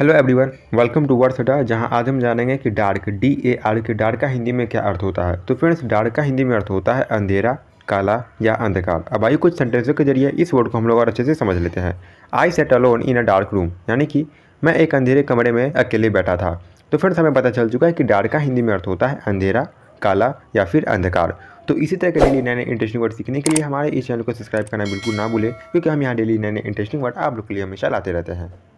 hello everyone welcome to word डा जहां आज हम जानेंगे कि dark D A R K dark का हिंदी में क्या अर्थ होता है तो फ्रेंड्स डार्क का हिंदी में अर्थ होता है अंधेरा काला या अंधकार अब आइए कुछ सेंटेंसों के जरिए इस वर्ड को हम लोग और अच्छे से समझ लेते हैं I sat alone in a dark room यानी कि मैं एक अंधेरे कमरे में अकेले बैठा था तो फ्रेंड्स हमें पता चल चुका है कि डार्क का हिंदी में अर्थ होता है अंधेरा काला या फिर अंधकार तो इसी तरह के डेली नए नए इंटरेस्टिंग वर्ड सीखने के लिए हमारे इस चैनल को सब्सक्राइब करना बिल्कुल ना भूलें क्योंकि हम यहाँ डेली नए नए इंटरेस्टिंग वर्ड आप लोग के लिए हमेशा लाते रहते हैं